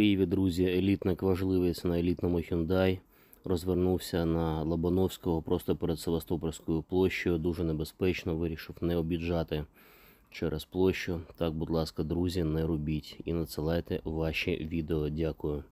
Києві, друзі, елітник важливець на елітному Hyundai розвернувся на Лобановського просто перед Севастопольською площею. Дуже небезпечно, вирішив не обіджати через площу. Так, будь ласка, друзі, не робіть і надсилайте ваші відео. Дякую.